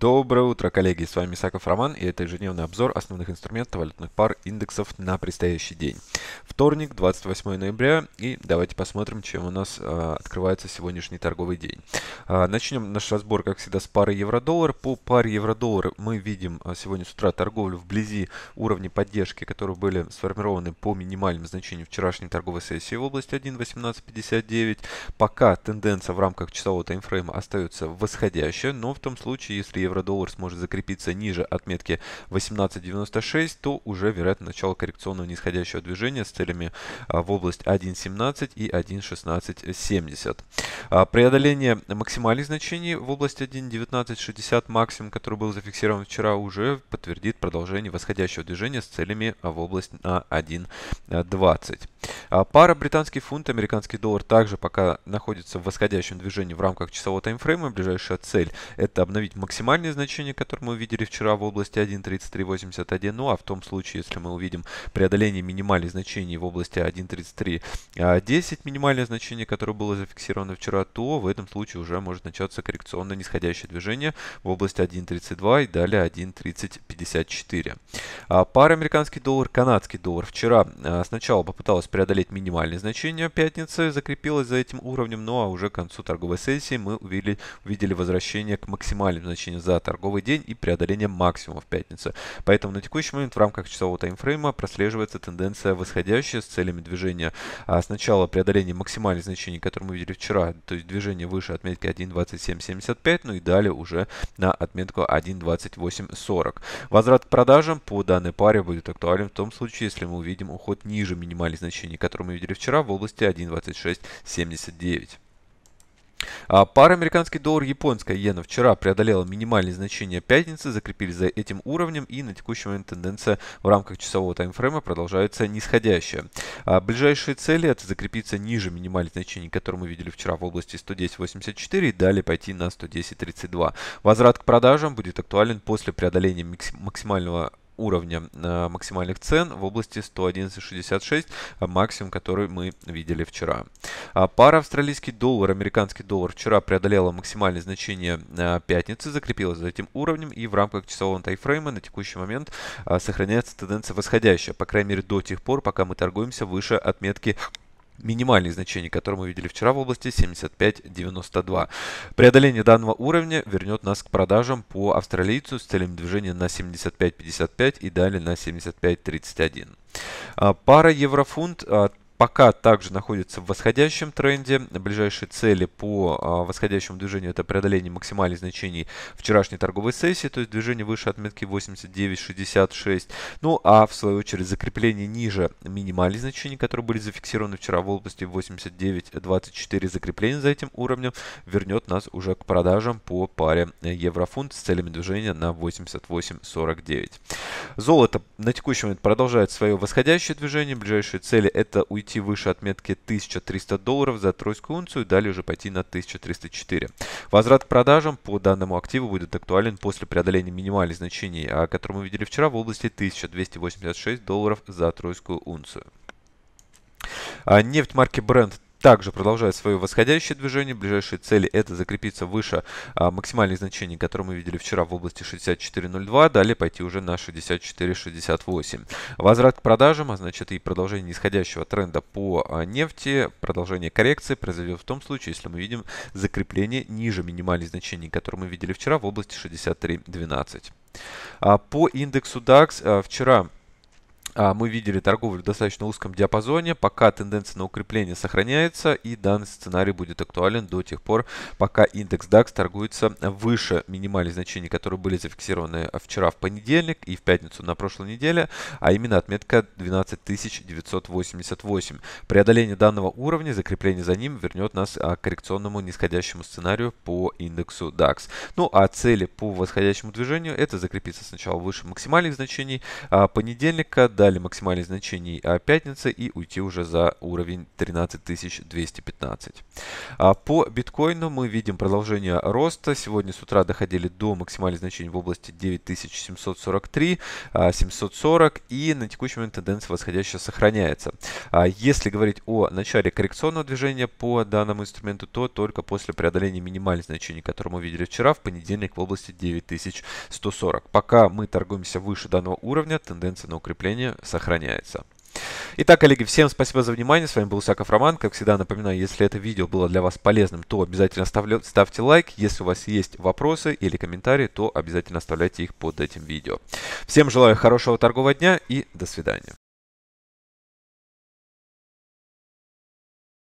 Доброе утро, коллеги! С вами Исаков Роман и это ежедневный обзор основных инструментов валютных пар индексов на предстоящий день. Вторник, 28 ноября и давайте посмотрим, чем у нас а, открывается сегодняшний торговый день. А, начнем наш разбор, как всегда, с пары евро-доллар. По паре евро-доллар мы видим а, сегодня с утра торговлю вблизи уровня поддержки, которые были сформированы по минимальным значениям вчерашней торговой сессии в области 1.1859. Пока тенденция в рамках часового таймфрейма остается восходящая, но в том случае, если евро-доллар сможет закрепиться ниже отметки 18.96, то уже вероятно начало коррекционного нисходящего движения с целями а, в область 1.17 и 1.1670. А, преодоление максимальных значений в области 1.1960 максимум, который был зафиксирован вчера, уже подтвердит продолжение восходящего движения с целями а, в область на 1.20. А пара британский фунт, американский доллар также пока находится в восходящем движении в рамках часового таймфрейма. Ближайшая цель – это обновить максимальные значения, которые мы увидели вчера в области 1.3381. Ну а в том случае, если мы увидим преодоление минимальных значений в области 1.3310, минимальное значение, которое было зафиксировано вчера, то в этом случае уже может начаться коррекционное нисходящее движение в области 1.32 и далее 1.3054. А пара американский доллар, канадский доллар. Вчера а, сначала попыталась преодолеть преодолеть минимальные значения пятницы, закрепилась за этим уровнем, ну а уже к концу торговой сессии мы увидели, увидели возвращение к максимальным значениям за торговый день и преодоление максимума в пятницу. Поэтому на текущий момент в рамках часового таймфрейма прослеживается тенденция восходящая с целями движения. А сначала преодоление максимальных значений, которые мы видели вчера, то есть движение выше отметки 1.2775, ну и далее уже на отметку 1.2840. Возврат к продажам по данной паре будет актуален в том случае, если мы увидим уход ниже минимальных значений, который мы видели вчера в области 1.2679. А пара американский доллар, японская иена вчера преодолела минимальные значения пятницы, закрепились за этим уровнем и на текущий момент тенденция в рамках часового таймфрейма продолжается нисходящая. А ближайшие цели это закрепиться ниже минимальных значений, которые мы видели вчера в области 110.84 и далее пойти на 110.32. Возврат к продажам будет актуален после преодоления максимального уровня э, максимальных цен в области 111.66, э, максимум, который мы видели вчера. А пара австралийский доллар, американский доллар вчера преодолела максимальное значение э, пятницы, закрепилась за этим уровнем и в рамках часового тайфрейма на текущий момент сохраняется тенденция восходящая, по крайней мере до тех пор, пока мы торгуемся выше отметки минимальные значения, которые мы видели вчера в области 75.92. Преодоление данного уровня вернет нас к продажам по австралийцу с целями движения на 75.55 и далее на 75.31. А, пара еврофунт а, Пока также находится в восходящем тренде. Ближайшие цели по а, восходящему движению это преодоление максимальных значений вчерашней торговой сессии, то есть движение выше отметки 89.66. Ну а в свою очередь закрепление ниже минимальных значений, которые были зафиксированы вчера в области 89.24. Закрепление за этим уровнем вернет нас уже к продажам по паре еврофунт с целями движения на 88.49. Золото на текущий момент продолжает свое восходящее движение. Ближайшие цели это уйти уйти выше отметки 1300 долларов за тройскую унцию и далее уже пойти на 1304. Возврат к продажам по данному активу будет актуален после преодоления минимальных значений, которые мы видели вчера в области 1286 долларов за тройскую унцию. А нефть марки Brent также продолжает свое восходящее движение. Ближайшие цели это закрепиться выше а, максимальных значений, которые мы видели вчера в области 64.02, далее пойти уже на 64.68. Возврат к продажам, а значит и продолжение нисходящего тренда по а, нефти, продолжение коррекции произойдет в том случае, если мы видим закрепление ниже минимальных значений, которые мы видели вчера в области 63.12. А, по индексу DAX а, вчера а, мы видели торговлю в достаточно узком диапазоне, пока тенденция на укрепление сохраняется и данный сценарий будет актуален до тех пор, пока индекс DAX торгуется выше минимальных значений, которые были зафиксированы вчера в понедельник и в пятницу на прошлой неделе, а именно отметка 12988. Преодоление данного уровня, закрепление за ним вернет нас а, к коррекционному нисходящему сценарию по индексу DAX. Ну а цели по восходящему движению это закрепиться сначала выше максимальных значений а, понедельника, да дали максимальные значения а пятницы и уйти уже за уровень 13215. А по биткоину мы видим продолжение роста. Сегодня с утра доходили до максимальных значений в области 9743, 740 а, и на текущий момент тенденция восходящая сохраняется. А если говорить о начале коррекционного движения по данному инструменту, то только после преодоления минимальных значений, которые мы видели вчера, в понедельник в области 9140. Пока мы торгуемся выше данного уровня, тенденция на укрепление сохраняется. Итак, коллеги, всем спасибо за внимание. С вами был Усаков Роман. Как всегда, напоминаю, если это видео было для вас полезным, то обязательно ставьте лайк. Если у вас есть вопросы или комментарии, то обязательно оставляйте их под этим видео. Всем желаю хорошего торгового дня и до свидания.